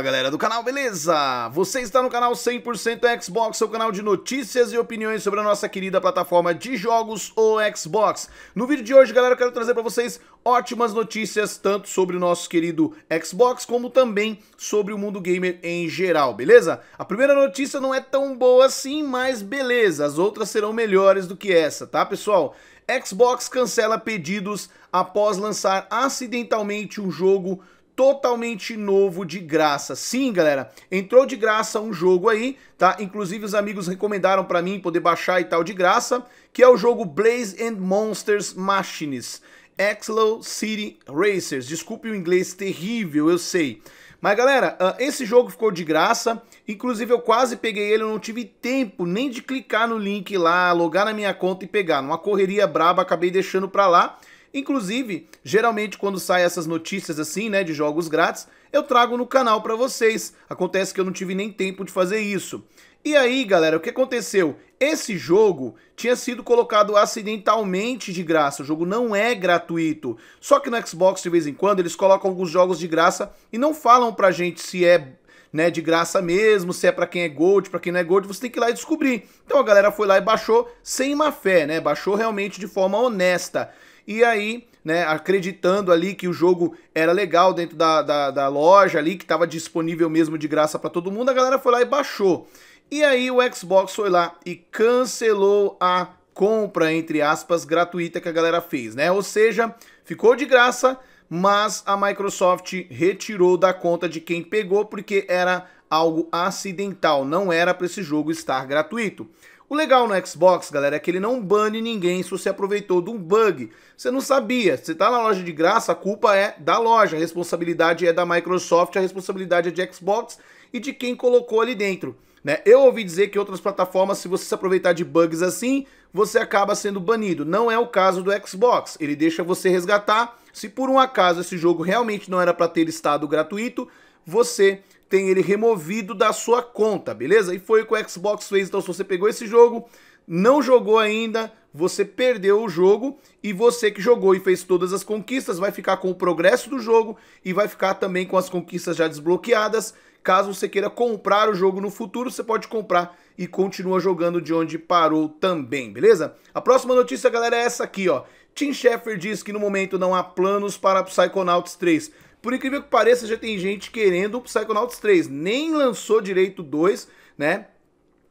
Fala galera do canal, beleza? Você está no canal 100% Xbox, seu canal de notícias e opiniões sobre a nossa querida plataforma de jogos, o Xbox. No vídeo de hoje, galera, eu quero trazer para vocês ótimas notícias tanto sobre o nosso querido Xbox como também sobre o mundo gamer em geral, beleza? A primeira notícia não é tão boa assim, mas beleza, as outras serão melhores do que essa, tá, pessoal? Xbox cancela pedidos após lançar acidentalmente um jogo totalmente novo de graça. Sim, galera, entrou de graça um jogo aí, tá? Inclusive os amigos recomendaram para mim poder baixar e tal de graça, que é o jogo Blaze and Monsters Machines. Exlow City Racers. Desculpe o inglês terrível, eu sei. Mas galera, ah, esse jogo ficou de graça, inclusive eu quase peguei ele, eu não tive tempo nem de clicar no link lá, logar na minha conta e pegar, numa correria braba, acabei deixando pra lá. Inclusive, geralmente quando saem essas notícias assim, né, de jogos grátis, eu trago no canal para vocês. Acontece que eu não tive nem tempo de fazer isso. E aí, galera, o que aconteceu? Esse jogo tinha sido colocado acidentalmente de graça. O jogo não é gratuito. Só que no Xbox, de vez em quando, eles colocam alguns jogos de graça e não falam pra gente se é né, de graça mesmo, se é para quem é gold, para quem não é gold, você tem que ir lá e descobrir. Então a galera foi lá e baixou sem má fé, né? Baixou realmente de forma honesta. E aí, né, acreditando ali que o jogo era legal dentro da, da, da loja ali, que estava disponível mesmo de graça para todo mundo, a galera foi lá e baixou. E aí o Xbox foi lá e cancelou a compra, entre aspas, gratuita que a galera fez, né? Ou seja, ficou de graça, mas a Microsoft retirou da conta de quem pegou porque era algo acidental, não era para esse jogo estar gratuito. O legal no Xbox, galera, é que ele não bane ninguém se você aproveitou de um bug. Você não sabia. Se está na loja de graça, a culpa é da loja. A responsabilidade é da Microsoft, a responsabilidade é de Xbox e de quem colocou ali dentro. Né? Eu ouvi dizer que outras plataformas, se você se aproveitar de bugs assim, você acaba sendo banido. Não é o caso do Xbox. Ele deixa você resgatar. Se por um acaso esse jogo realmente não era para ter estado gratuito, você tem ele removido da sua conta, beleza? E foi o que o Xbox fez. Então, se você pegou esse jogo, não jogou ainda, você perdeu o jogo e você que jogou e fez todas as conquistas vai ficar com o progresso do jogo e vai ficar também com as conquistas já desbloqueadas. Caso você queira comprar o jogo no futuro, você pode comprar e continua jogando de onde parou também, beleza? A próxima notícia, galera, é essa aqui, ó. Tim Schafer diz que no momento não há planos para Psychonauts 3. Por incrível que pareça, já tem gente querendo o Psychonauts 3. Nem lançou direito 2, né?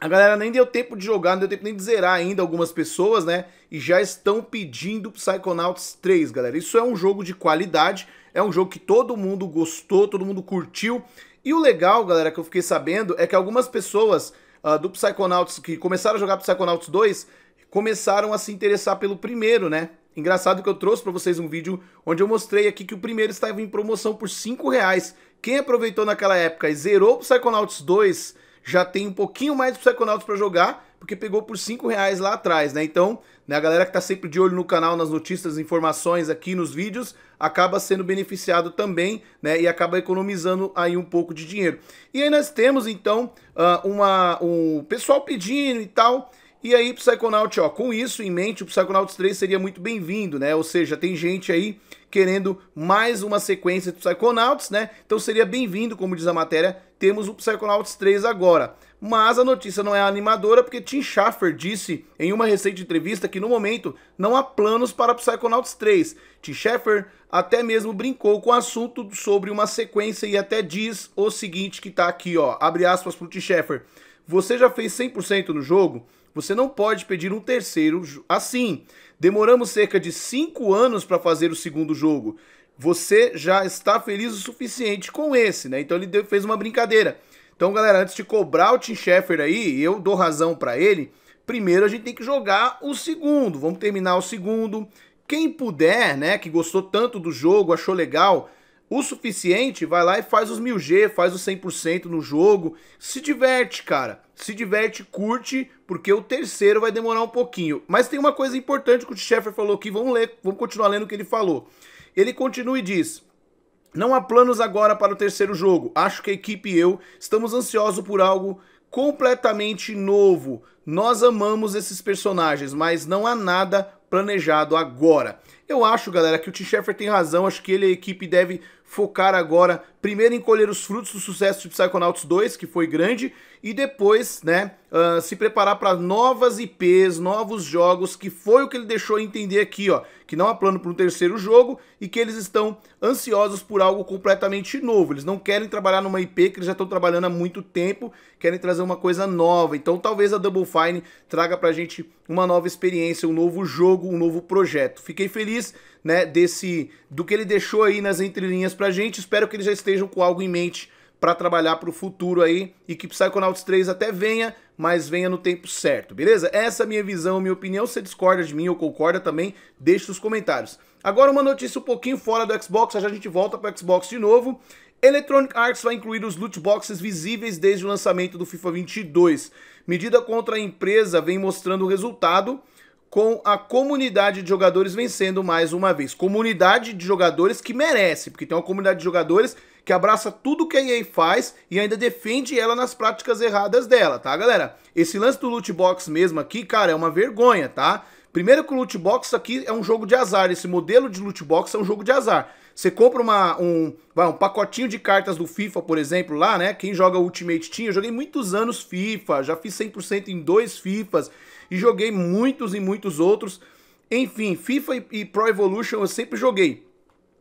A galera nem deu tempo de jogar, não deu tempo nem de zerar ainda algumas pessoas, né? E já estão pedindo Psychonauts 3, galera. Isso é um jogo de qualidade, é um jogo que todo mundo gostou, todo mundo curtiu. E o legal, galera, que eu fiquei sabendo é que algumas pessoas uh, do Psychonauts que começaram a jogar Psychonauts 2 começaram a se interessar pelo primeiro, né? Engraçado que eu trouxe para vocês um vídeo onde eu mostrei aqui que o primeiro estava em promoção por 5 reais. Quem aproveitou naquela época e zerou o Psychonauts 2 já tem um pouquinho mais de Psychonauts para jogar, porque pegou por 5 reais lá atrás, né? Então, né, a galera que está sempre de olho no canal, nas notícias, informações aqui nos vídeos, acaba sendo beneficiado também, né? E acaba economizando aí um pouco de dinheiro. E aí nós temos, então, ah, uma, o um pessoal pedindo e tal... E aí, Psychonaut, ó, com isso em mente, o Psychonauts 3 seria muito bem-vindo, né? Ou seja, tem gente aí querendo mais uma sequência de Psychonauts, né? Então seria bem-vindo, como diz a matéria, temos o Psychonauts 3 agora. Mas a notícia não é animadora porque Tim Schafer disse em uma recente entrevista que no momento não há planos para Psychonauts 3. Tim Schafer até mesmo brincou com o assunto sobre uma sequência e até diz o seguinte que tá aqui, ó, abre aspas pro Tim Schafer. Você já fez 100% no jogo? Você não pode pedir um terceiro assim. Demoramos cerca de cinco anos para fazer o segundo jogo. Você já está feliz o suficiente com esse, né? Então ele deu, fez uma brincadeira. Então, galera, antes de cobrar o Tim Sheffer aí, eu dou razão para ele. Primeiro a gente tem que jogar o segundo. Vamos terminar o segundo. Quem puder, né, que gostou tanto do jogo, achou legal, o suficiente, vai lá e faz os 1000G, faz os 100% no jogo. Se diverte, cara. Se diverte, curte, porque o terceiro vai demorar um pouquinho. Mas tem uma coisa importante que o Sheffer falou aqui, vamos ler, vamos continuar lendo o que ele falou. Ele continua e diz: Não há planos agora para o terceiro jogo. Acho que a equipe e eu estamos ansiosos por algo completamente novo. Nós amamos esses personagens, mas não há nada planejado agora. Eu acho, galera, que o T. Sheffer tem razão. Acho que ele e a equipe deve focar agora primeiro em colher os frutos do sucesso de Psychonauts 2, que foi grande, e depois, né, uh, se preparar para novas IPs, novos jogos, que foi o que ele deixou entender aqui, ó, que não há plano para um terceiro jogo e que eles estão ansiosos por algo completamente novo. Eles não querem trabalhar numa IP que eles já estão trabalhando há muito tempo, querem trazer uma coisa nova. Então, talvez a Double Fine traga pra gente uma nova experiência, um novo jogo, um novo projeto. Fiquei feliz né, desse do que ele deixou aí nas entrelinhas pra gente. Espero que eles já estejam com algo em mente para trabalhar para o futuro aí e que Psychonauts 3 até venha, mas venha no tempo certo, beleza? Essa é a minha visão, minha opinião. Se discorda de mim ou concorda também, deixe nos comentários. Agora uma notícia um pouquinho fora do Xbox, já a gente volta para Xbox de novo. Electronic Arts vai incluir os loot boxes visíveis desde o lançamento do FIFA 22. Medida contra a empresa vem mostrando o resultado com a comunidade de jogadores vencendo mais uma vez. Comunidade de jogadores que merece, porque tem uma comunidade de jogadores que abraça tudo que a EA faz e ainda defende ela nas práticas erradas dela, tá, galera? Esse lance do loot box mesmo aqui, cara, é uma vergonha, tá? Primeiro que o loot box aqui é um jogo de azar, esse modelo de loot box é um jogo de azar. Você compra uma, um, vai, um pacotinho de cartas do FIFA, por exemplo, lá, né? Quem joga Ultimate Team, eu joguei muitos anos FIFA, já fiz 100% em dois FIFAs e joguei muitos e muitos outros. Enfim, FIFA e, e Pro Evolution eu sempre joguei.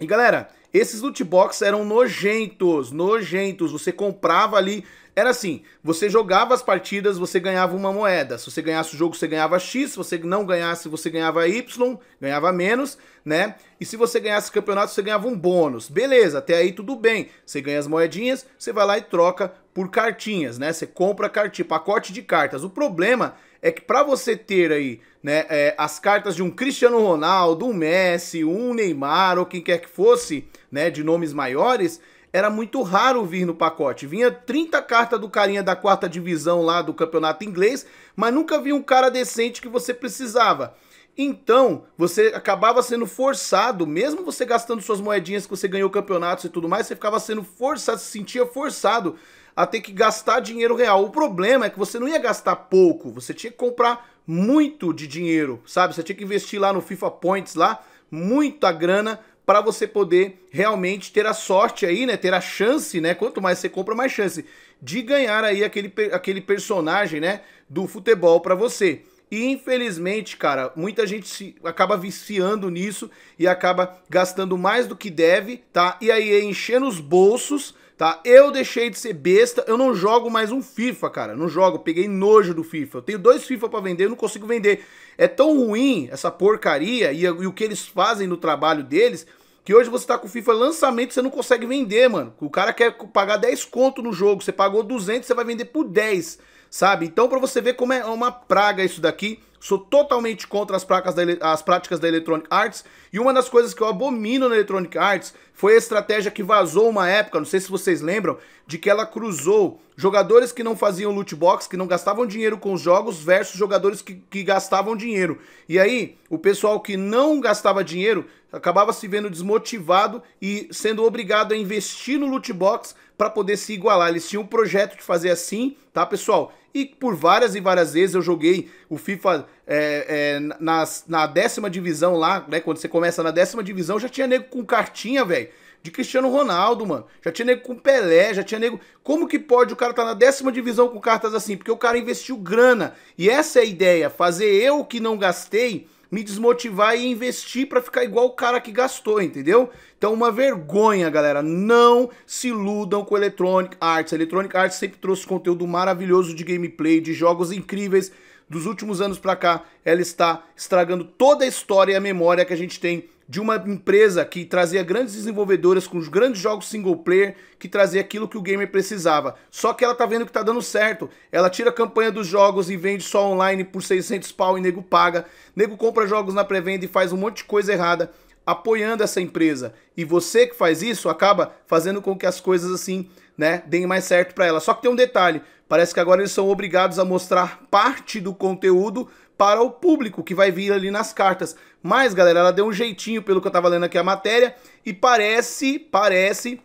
E galera, esses loot box eram nojentos, nojentos. Você comprava ali, era assim, você jogava as partidas, você ganhava uma moeda. Se você ganhasse o jogo, você ganhava X, se você não ganhasse, você ganhava Y, ganhava menos, né? E se você ganhasse campeonato, você ganhava um bônus. Beleza, até aí tudo bem. Você ganha as moedinhas, você vai lá e troca por cartinhas, né? Você compra cartinha, pacote de cartas. O problema é que para você ter aí né, é, as cartas de um Cristiano Ronaldo, um Messi, um Neymar ou quem quer que fosse, né, de nomes maiores, era muito raro vir no pacote. Vinha 30 cartas do carinha da quarta divisão lá do campeonato inglês, mas nunca vinha um cara decente que você precisava. Então, você acabava sendo forçado, mesmo você gastando suas moedinhas que você ganhou campeonatos e tudo mais, você ficava sendo forçado, se sentia forçado a ter que gastar dinheiro real. O problema é que você não ia gastar pouco, você tinha que comprar muito de dinheiro, sabe? Você tinha que investir lá no FIFA Points lá, muita grana para você poder realmente ter a sorte aí, né? Ter a chance, né? Quanto mais você compra, mais chance de ganhar aí aquele, aquele personagem, né? Do futebol para você. E infelizmente, cara, muita gente se acaba viciando nisso e acaba gastando mais do que deve, tá? E aí é enchendo os bolsos tá? Eu deixei de ser besta, eu não jogo mais um FIFA, cara. Não jogo, peguei nojo do FIFA. Eu tenho dois FIFA para vender, eu não consigo vender. É tão ruim essa porcaria e, e o que eles fazem no trabalho deles, que hoje você tá com o FIFA lançamento, você não consegue vender, mano. O cara quer pagar 10 conto no jogo, você pagou 200, você vai vender por 10, sabe? Então para você ver como é uma praga isso daqui, Sou totalmente contra as, placas da, as práticas da Electronic Arts. E uma das coisas que eu abomino na Electronic Arts foi a estratégia que vazou uma época, não sei se vocês lembram, de que ela cruzou jogadores que não faziam loot box, que não gastavam dinheiro com os jogos, versus jogadores que, que gastavam dinheiro. E aí, o pessoal que não gastava dinheiro acabava se vendo desmotivado e sendo obrigado a investir no loot box para poder se igualar. Eles tinham um projeto de fazer assim, tá, pessoal? E por várias e várias vezes eu joguei o FIFA é, é, na décima divisão lá, né? Quando você começa na décima divisão, já tinha nego com cartinha, velho. De Cristiano Ronaldo, mano. Já tinha nego com Pelé, já tinha nego. Como que pode o cara tá na décima divisão com cartas assim? Porque o cara investiu grana. E essa é a ideia. Fazer eu que não gastei me desmotivar e investir para ficar igual o cara que gastou, entendeu? Então, uma vergonha, galera. Não se iludam com Electronic Arts. Electronic Arts sempre trouxe conteúdo maravilhoso de gameplay, de jogos incríveis. Dos últimos anos para cá, ela está estragando toda a história e a memória que a gente tem de uma empresa que trazia grandes desenvolvedoras com os grandes jogos single player, que trazia aquilo que o gamer precisava. Só que ela tá vendo que tá dando certo. Ela tira a campanha dos jogos e vende só online por 600 pau e nego paga. Nego compra jogos na pré-venda e faz um monte de coisa errada apoiando essa empresa. E você que faz isso acaba fazendo com que as coisas assim, né, deem mais certo para ela. Só que tem um detalhe, parece que agora eles são obrigados a mostrar parte do conteúdo para o público que vai vir ali nas cartas. Mas, galera, ela deu um jeitinho pelo que eu tava lendo aqui a matéria e parece, parece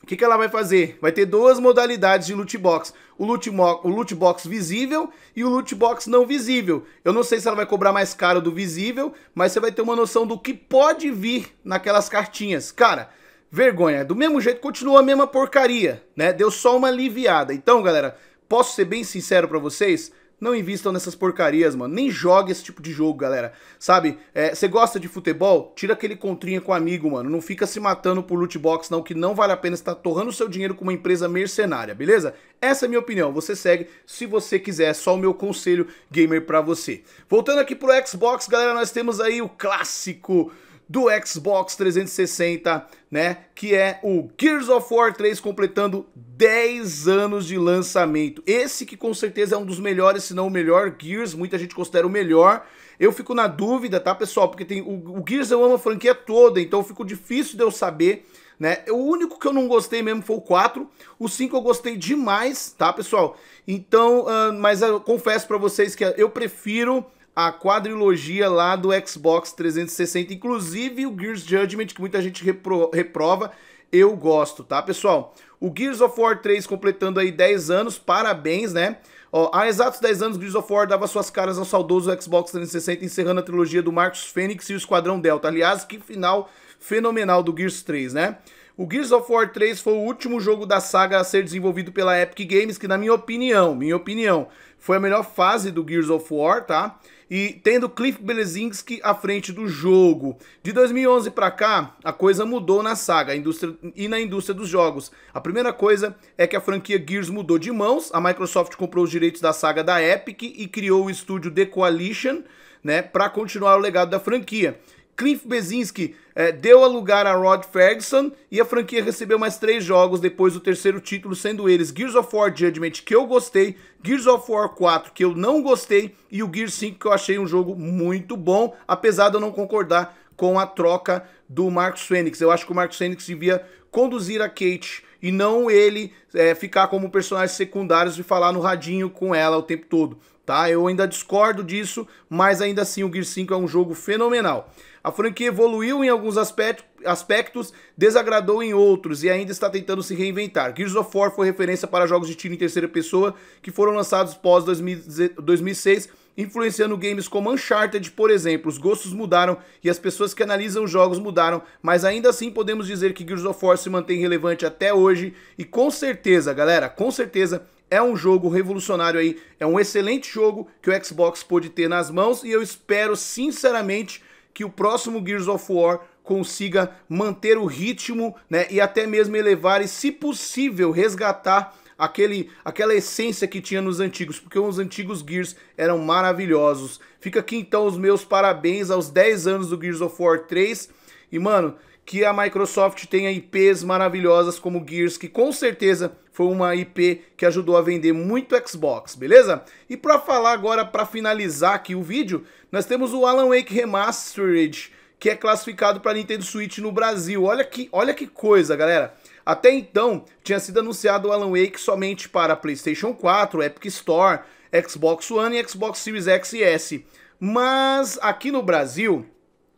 o que, que, ela vai fazer? Vai ter duas modalidades de loot box. O loot, o loot box visível e o loot box não visível. Eu não sei se ela vai cobrar mais caro do visível, mas você vai ter uma noção do que pode vir naquelas cartinhas. Cara, vergonha. Do mesmo jeito, continua a mesma porcaria, né? Deu só uma aliviada. Então, galera, posso ser bem sincero para vocês? não invistam nessas porcarias, mano. Nem jogue esse tipo de jogo, galera. Sabe? Você é, gosta de futebol? Tira aquele contrinha com um amigo, mano. Não fica se matando por loot box, não, que não vale a pena estar tá torrando seu dinheiro com uma empresa mercenária, beleza? Essa é a minha opinião. Você segue se você quiser. É só o meu conselho gamer para você. Voltando aqui pro Xbox, galera, nós temos aí o clássico do Xbox 360, né? Que é o Gears of War 3 completando 10 anos de lançamento. Esse que com certeza é um dos melhores, se não o melhor Gears, muita gente considera o melhor. Eu fico na dúvida, tá, pessoal? Porque tem o, o Gears eu amo a franquia toda, então fico difícil de eu saber né? O único que eu não gostei mesmo foi o 4. O 5 eu gostei demais, tá, pessoal? Então, uh, mas eu confesso para vocês que eu prefiro a quadrilogia lá do Xbox 360, inclusive o Gears Judgment, que muita gente repro reprova, eu gosto, tá, pessoal? O Gears of War 3 completando aí 10 anos, parabéns, né? Ó, há exatos 10 anos, Gears of War dava suas caras ao saudoso Xbox 360, encerrando a trilogia do Marcos Fênix e o Esquadrão Delta. Aliás, que final fenomenal do Gears 3, né? O Gears of War 3 foi o último jogo da saga a ser desenvolvido pela Epic Games, que na minha opinião, minha opinião, foi a melhor fase do Gears of War, tá? e tendo Cliff Belezinski à frente do jogo. De 2011 para cá, a coisa mudou na saga indústria, e na indústria dos jogos. A primeira coisa é que a franquia Gears mudou de mãos, a Microsoft comprou os direitos da saga da Epic e criou o estúdio The Coalition né, para continuar o legado da franquia. Cliff Bezinski é, deu a lugar a Rod Ferguson e a franquia recebeu mais três jogos depois do terceiro título, sendo eles Gears of War Judgment, que eu gostei, Gears of War 4, que eu não gostei, e o Gears 5, que eu achei um jogo muito bom, apesar de eu não concordar com a troca do Marcos Fênix. Eu acho que o Marcos Fênix devia conduzir a Kate e não ele é, ficar como personagens secundários e falar no radinho com ela o tempo todo, tá? Eu ainda discordo disso, mas ainda assim o Gear 5 é um jogo fenomenal. A franquia evoluiu em alguns aspectos, aspectos, desagradou em outros e ainda está tentando se reinventar. Gears of War foi referência para jogos de tiro em terceira pessoa que foram lançados pós 2006, influenciando games como Uncharted, por exemplo. Os gostos mudaram e as pessoas que analisam os jogos mudaram, mas ainda assim podemos dizer que Gears of War se mantém relevante até hoje e com certeza, galera, com certeza é um jogo revolucionário aí, é um excelente jogo que o Xbox pôde ter nas mãos e eu espero sinceramente que o próximo Gears of War consiga manter o ritmo, né, e até mesmo elevar e, se possível, resgatar aquele, aquela essência que tinha nos antigos, porque os antigos Gears eram maravilhosos. Fica aqui então os meus parabéns aos 10 anos do Gears of War 3 e, mano, que a Microsoft tenha IPs maravilhosas como Gears, que com certeza foi uma IP que ajudou a vender muito Xbox, beleza? E para falar agora, para finalizar aqui o vídeo, nós temos o Alan Wake Remastered, que é classificado para Nintendo Switch no Brasil. Olha que, olha que coisa, galera. Até então, tinha sido anunciado o Alan Wake somente para PlayStation 4, Epic Store, Xbox One e Xbox Series X e S. Mas aqui no Brasil,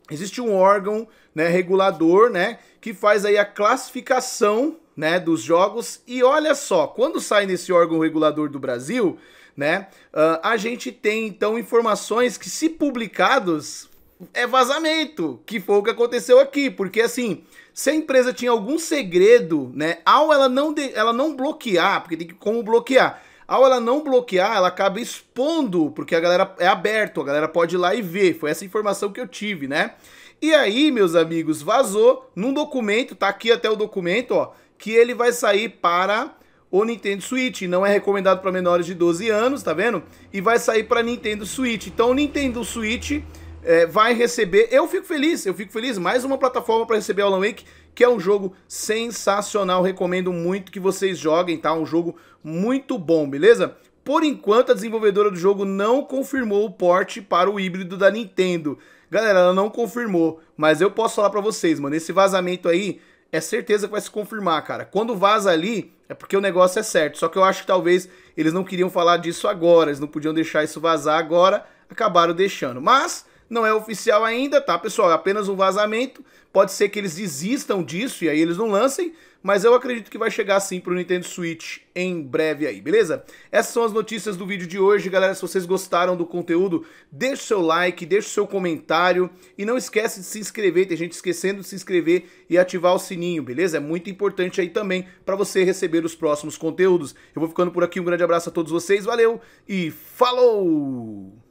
existe um órgão né, regulador né, que faz aí a classificação né, dos jogos. E olha só, quando sai nesse órgão regulador do Brasil, né, uh, a gente tem então informações que, se publicados, é vazamento, que foi o que aconteceu aqui, porque assim, se a empresa tinha algum segredo, né, ao ela não, de, ela não bloquear, porque tem que como bloquear. Ao ela não bloquear, ela acaba expondo, porque a galera é aberto, a galera pode ir lá e ver. Foi essa informação que eu tive, né? E aí, meus amigos, vazou num documento, tá aqui até o documento, ó que ele vai sair para o Nintendo Switch, não é recomendado para menores de 12 anos, tá vendo? E vai sair para Nintendo Switch. Então o Nintendo Switch é, vai receber. Eu fico feliz, eu fico feliz. Mais uma plataforma para receber Alan Wake, que é um jogo sensacional. Recomendo muito que vocês joguem, tá? Um jogo muito bom, beleza? Por enquanto, a desenvolvedora do jogo não confirmou o porte para o híbrido da Nintendo. Galera, ela não confirmou, mas eu posso falar para vocês, mano. Esse vazamento aí é certeza que vai se confirmar, cara. Quando vaza ali, é porque o negócio é certo. Só que eu acho que talvez eles não queriam falar disso agora, eles não podiam deixar isso vazar agora, acabaram deixando. Mas não é oficial ainda, tá, pessoal? É apenas um vazamento. Pode ser que eles desistam disso e aí eles não lancem, mas eu acredito que vai chegar sim pro Nintendo Switch em breve aí, beleza? Essas são as notícias do vídeo de hoje, galera. Se vocês gostaram do conteúdo, deixe seu like, deixe seu comentário e não esquece de se inscrever. Tem gente esquecendo de se inscrever e ativar o sininho, beleza? É muito importante aí também para você receber os próximos conteúdos. Eu vou ficando por aqui. Um grande abraço a todos vocês. Valeu e falou!